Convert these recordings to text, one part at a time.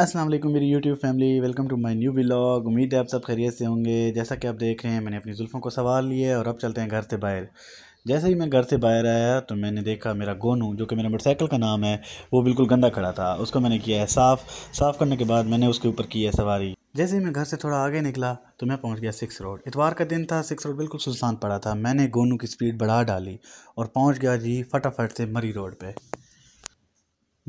अस्सलाम वालेकुम मेरी YouTube family welcome to my new blog उम्मीद है आप सब खैरियत से होंगे जैसा कि आप देख रहे हैं मैंने अपनी जुल्फ़ों को संभाल लिया और अब चलते हैं घर से बाहर जैसे ही मैं घर से बाहर आया तो मैंने देखा मेरा गोनू जो कि मेरा मोटरसाइकिल का नाम है वो बिल्कुल गंदा खड़ा था उसको मैंने किया है साफ़ साफ़ करने के बाद मैंने उसके ऊपर की है सवारी जैसे ही मैं घर से थोड़ा आगे निकला तो मैं पहुंच गया सिक्स रोड इतवार का दिन था सिक्स रोड बिल्कुल सुनसान पड़ा था मैंने गोनू की स्पीड बढ़ा डाली और पहुंच गया जी फटाफट से मरी रोड पे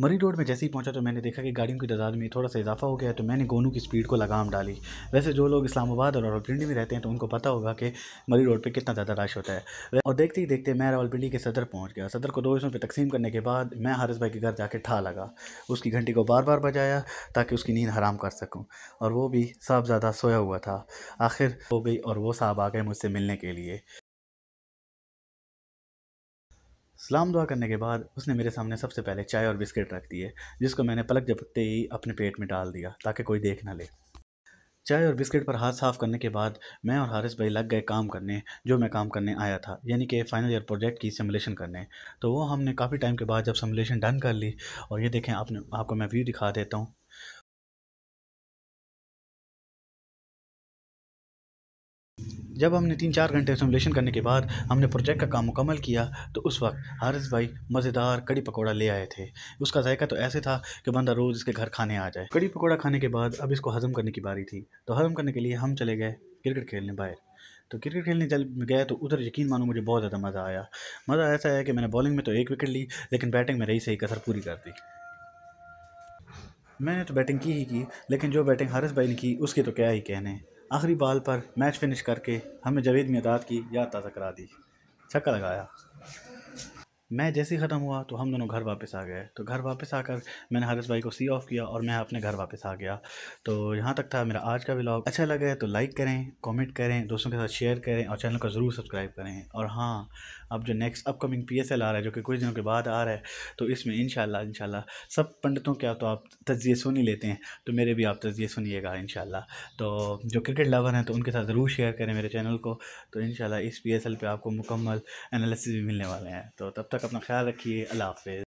मरी रोड में जैसे ही पहुंचा तो मैंने देखा कि गाड़ियों की तादाद में थोड़ा सा इजाफा हो गया तो मैंने गोनू की स्पीड को लगाम डाली वैसे जो लोग इस्लामाबाद और रावलपिंडी में रहते हैं तो उनको पता होगा कि मरी रोड पे कितना ज़्यादा रश होता है और देखते ही देखते मैं रावलपिंडी के सदर पहुंच गया सदर को दो हिस्सों पर तकसीम करने के बाद मैं हारिस भाई के घर जाकर ठा लगा उसकी घंटी को बार बार बजाया ताकि उसकी नींद हराम कर सकूँ और वो भी साहब ज़्यादा सोया हुआ था आखिर हो गई और वो साहब आ गए मुझसे मिलने के लिए सलाम दुआ करने के बाद उसने मेरे सामने सबसे पहले चाय और बिस्किट रख दिए जिसको मैंने पलक झपकते ही अपने पेट में डाल दिया ताकि कोई देख ना ले चाय और बिस्किट पर हाथ साफ करने के बाद मैं और हारिस भाई लग गए काम करने जो मैं काम करने आया था यानी कि फाइनल ईयर प्रोजेक्ट की सिमुलेशन करने तो वो हमने काफ़ी टाइम के बाद जब सिमुलेशन डन कर ली और ये देखें आपने आपको मैं व्यू दिखा देता हूँ जब हमने तीन चार घंटे सिमुलेशन करने के बाद हमने प्रोजेक्ट का काम मुकम्मल किया तो उस वक्त हारिस भाई मज़ेदार कड़ी पकौड़ा ले आए थे उसका जायका तो ऐसे था कि बंदा रोज़ इसके घर खाने आ जाए कड़ी पकौड़ा खाने के बाद अब इसको हज़म करने की बारी थी तो हज़म करने के लिए हम चले गए क्रिकेट खेलने बाहर तो क्रिकेट खेलने जल गए तो उधर यकीन मानो मुझे बहुत ज़्यादा मज़ा आया मज़ा ऐसा है कि मैंने बॉलिंग में तो एक विकेट ली लेकिन बैटिंग में रही सही कसर पूरी कर दी मैंने तो बैटिंग की ही की लेकिन जो बैटिंग हारिस भाई ने की उसके तो क्या ही कहने आखिरी बॉल पर मैच फिनिश करके हमें जवेद मिदाद की याद ताज़ा करा दी छक्का लगाया मैं जैसे ही ख़त्म हुआ तो हम दोनों घर वापस आ गए तो घर वापस आकर मैंने हारिस भाई को सी ऑफ किया और मैं अपने घर वापस आ गया तो यहाँ तक था मेरा आज का ब्लॉग अच्छा लगा है तो लाइक करें कमेंट करें दोस्तों के साथ शेयर करें और चैनल को ज़रूर सब्सक्राइब करें और हाँ अब जो नेक्स्ट अपकमिंग पी आ रहा है जो कि कुछ दिनों के बाद आ रहा है तो इसमें इन शाला सब पंडितों के तो आप तजिए सुनी लेते हैं तो मेरे भी आप तजिए सुनिएगा इन तो जो क्रिकेट लवर हैं तो उनके साथ ज़रूर शेयर करें मेरे चैनल को तो इन इस पी पर आपको मुकम्मल एनालिसिस भी मिलने वाले हैं तो तब तक فقط من خلال كي الاف